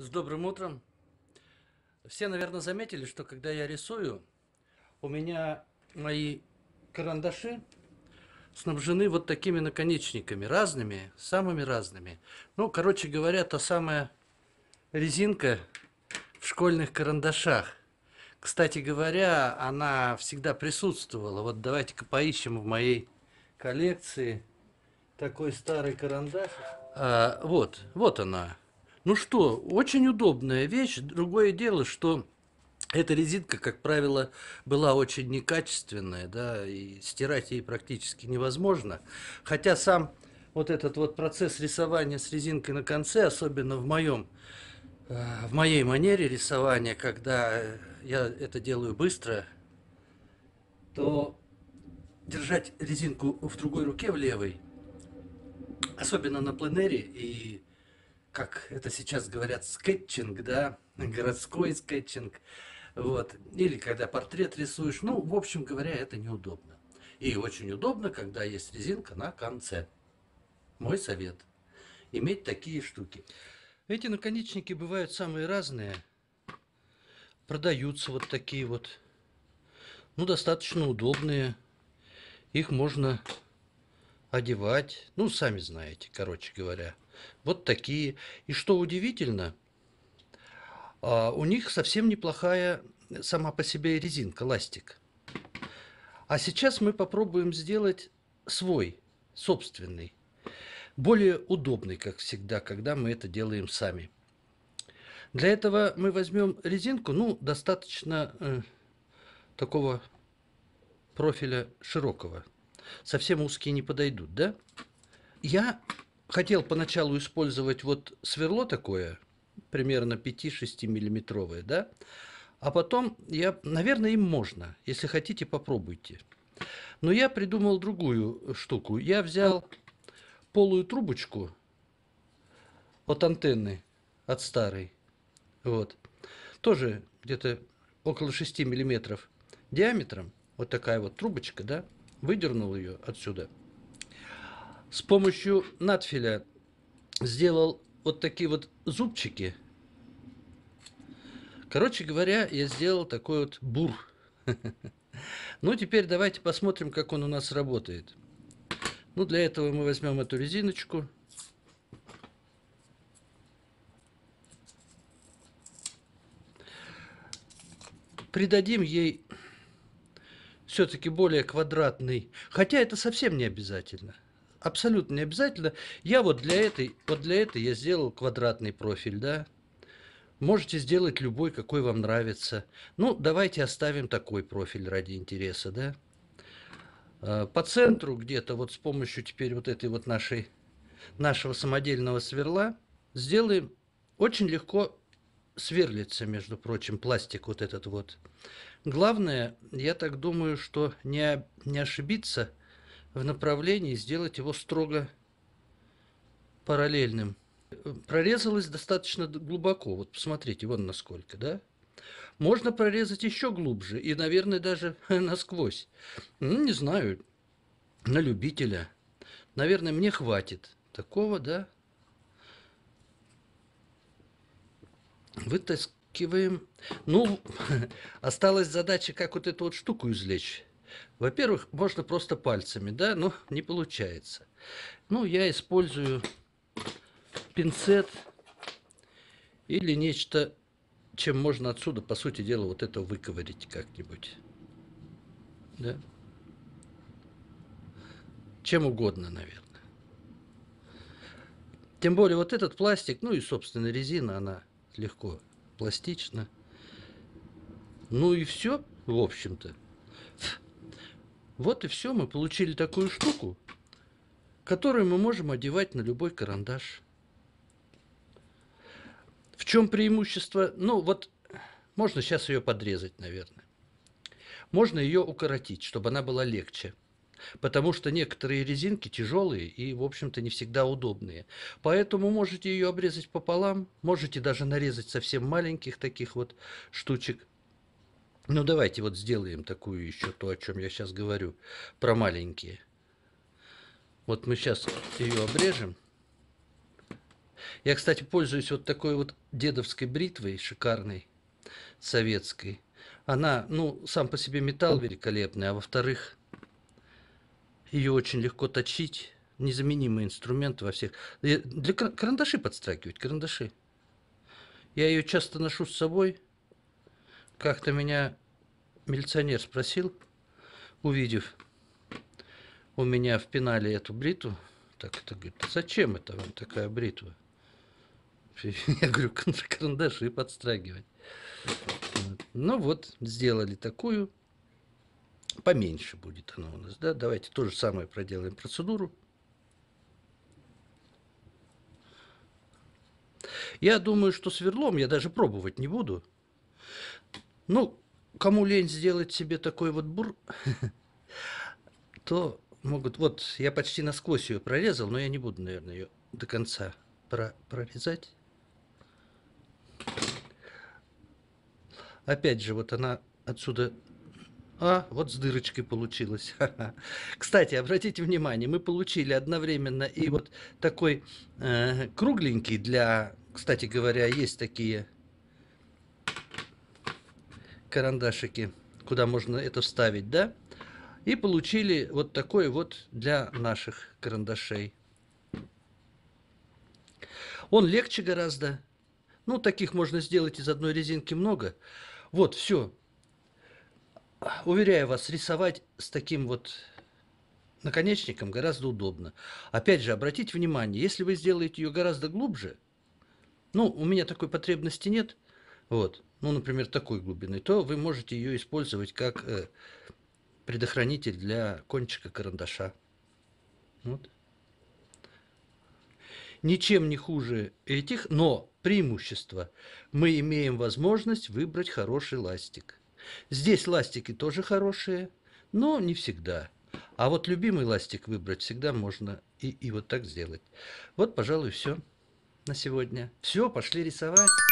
С добрым утром. Все, наверное, заметили, что когда я рисую, у меня мои карандаши снабжены вот такими наконечниками, разными, самыми разными. Ну, короче говоря, та самая резинка в школьных карандашах. Кстати говоря, она всегда присутствовала. Вот давайте-ка поищем в моей коллекции такой старый карандаш. А, вот, вот она. Ну что, очень удобная вещь. Другое дело, что эта резинка, как правило, была очень некачественная, да, и стирать ей практически невозможно. Хотя сам вот этот вот процесс рисования с резинкой на конце, особенно в моем э, в моей манере рисования, когда я это делаю быстро, то держать резинку в другой руке, в левой, особенно на пленере и как это сейчас говорят, скетчинг, да, городской скетчинг, вот, или когда портрет рисуешь, ну, в общем говоря, это неудобно. И очень удобно, когда есть резинка на конце. Мой совет – иметь такие штуки. Эти наконечники бывают самые разные. Продаются вот такие вот. Ну, достаточно удобные. Их можно одевать, ну, сами знаете, короче говоря. Вот такие. И что удивительно, а, у них совсем неплохая сама по себе резинка, ластик. А сейчас мы попробуем сделать свой, собственный. Более удобный, как всегда, когда мы это делаем сами. Для этого мы возьмем резинку, ну, достаточно э, такого профиля широкого, совсем узкие не подойдут, да? Я хотел поначалу использовать вот сверло такое, примерно 5-6 миллиметровое, да? А потом я, наверное, им можно. Если хотите, попробуйте. Но я придумал другую штуку. Я взял полую трубочку от антенны, от старой. Вот. Тоже где-то около 6 миллиметров диаметром. Вот такая вот трубочка, да? выдернул ее отсюда, с помощью надфиля сделал вот такие вот зубчики. Короче говоря, я сделал такой вот бур. Ну, теперь давайте посмотрим, как он у нас работает. Ну, для этого мы возьмем эту резиночку. Придадим ей все-таки более квадратный. Хотя это совсем не обязательно. Абсолютно не обязательно. Я вот для этой, вот для этой я сделал квадратный профиль, да. Можете сделать любой, какой вам нравится. Ну, давайте оставим такой профиль ради интереса, да. А, по центру где-то вот с помощью теперь вот этой вот нашей, нашего самодельного сверла сделаем очень легко сверлится, между прочим, пластик вот этот вот. Главное, я так думаю, что не, не ошибиться в направлении, сделать его строго параллельным. Прорезалось достаточно глубоко, вот посмотрите, вон насколько, да? Можно прорезать еще глубже и, наверное, даже насквозь. Ну, не знаю, на любителя. Наверное, мне хватит такого, да? Вытаскиваем. Ну, осталась задача, как вот эту вот штуку извлечь. Во-первых, можно просто пальцами, да, но не получается. Ну, я использую пинцет или нечто, чем можно отсюда, по сути дела, вот это выковырить как-нибудь. Да? Чем угодно, наверное. Тем более вот этот пластик, ну и, собственно, резина, она легко, пластично. Ну и все, в общем-то. Вот и все, мы получили такую штуку, которую мы можем одевать на любой карандаш. В чем преимущество? Ну вот, можно сейчас ее подрезать, наверное. Можно ее укоротить, чтобы она была легче потому что некоторые резинки тяжелые и, в общем-то, не всегда удобные. Поэтому можете ее обрезать пополам, можете даже нарезать совсем маленьких таких вот штучек. Ну, давайте вот сделаем такую еще, то, о чем я сейчас говорю, про маленькие. Вот мы сейчас ее обрежем. Я, кстати, пользуюсь вот такой вот дедовской бритвой, шикарной, советской. Она, ну, сам по себе металл великолепный, а во-вторых, ее очень легко точить. Незаменимый инструмент во всех. Э, для карандаши подстакивать, карандаши. Я ее часто ношу с собой. Как-то меня милиционер спросил, увидев у меня в пенале эту бритву. Так это говорит, зачем это вам такая бритва? Я говорю, карандаши подстрагивать. Ну вот, сделали такую. Поменьше будет оно у нас. Да? Давайте то же самое проделаем процедуру. Я думаю, что сверлом я даже пробовать не буду. Ну, кому лень сделать себе такой вот бур, то могут... Вот, я почти насквозь ее прорезал, но я не буду, наверное, ее до конца про прорезать. Опять же, вот она отсюда а, вот с дырочкой получилось. Кстати, обратите внимание, мы получили одновременно и вот такой э, кругленький для, кстати говоря, есть такие карандашики, куда можно это вставить, да? И получили вот такой вот для наших карандашей. Он легче гораздо. Ну, таких можно сделать из одной резинки много. Вот, все уверяю вас, рисовать с таким вот наконечником гораздо удобно. Опять же, обратите внимание, если вы сделаете ее гораздо глубже, ну, у меня такой потребности нет, вот, ну, например, такой глубины, то вы можете ее использовать как э, предохранитель для кончика карандаша. Вот. Ничем не хуже этих, но преимущество. Мы имеем возможность выбрать хороший ластик. Здесь ластики тоже хорошие, но не всегда. А вот любимый ластик выбрать всегда можно и, и вот так сделать. Вот, пожалуй, все на сегодня. Все, пошли рисовать.